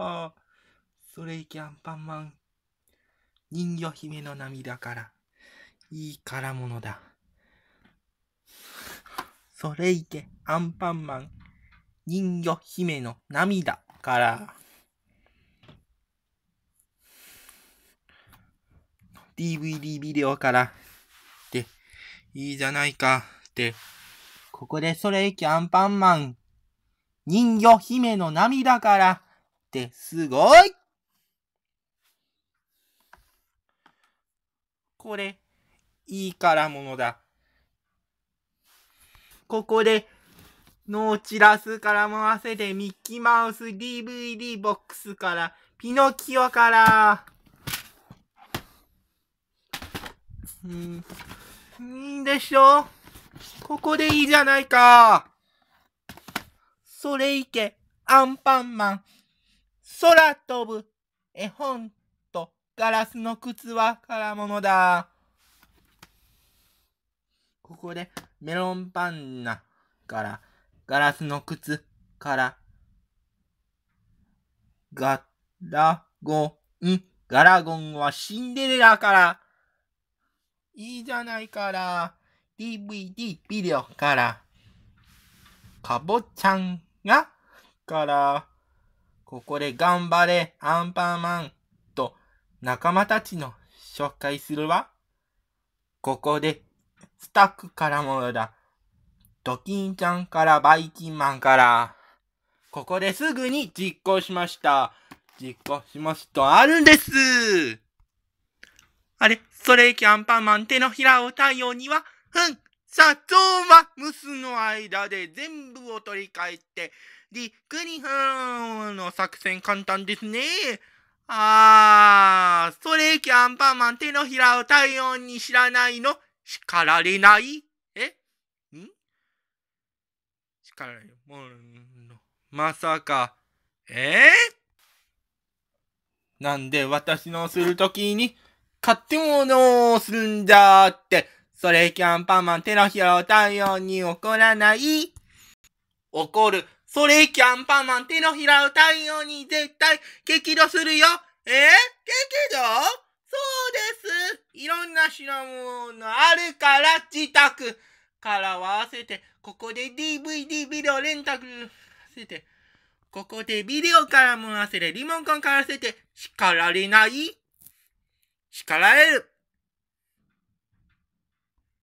ああ、それいけアンパンマン。人魚姫の涙から、いいからものだ。それいけアンパンマン。人魚姫の涙から。DVD ビデオから。で、いいじゃないか。で、ここでそれいけアンパンマン。人魚姫の涙から。ってすごいこれ、いいからものだ。ここで、ノーチラスから回せでミッキーマウス DVD ボックスから、ピノキオから、うん、いいんでしょここでいいじゃないか。それいけ、アンパンマン。空飛ぶ絵本とガラスの靴は空物だ。ここでメロンパンナからガラスの靴からガラゴン、ガラゴンはシンデレラからいいじゃないから DVD ビデオからかぼちゃんがからここで頑張れ、アンパンマンと仲間たちの紹介するわ。ここで、スタックからもだ。ドキンちゃんからバイキンマンから。ここですぐに実行しました。実行しますとあるんですあれ、それキャンパンマン手のひらを太陽には、ふん、社長は蒸すの間で全部を取り返って、りくりはんの作戦簡単ですね。あー、それキャンパンマン手のひらを体温に知らないの叱られないえん叱られい。もう、まさか、えー、なんで私のするときに、勝手物をするんだって、それキャンパンマン手のひらを体温に怒らない怒る。それキャンパンマン手のひらを太陽に絶対激怒するよ。え激怒そうです。いろんな品物あるから自宅からは合わせて、ここで DVD ビデオレンタルせて、ここでビデオからも合わせて、リモコンからせて、叱られない叱られる。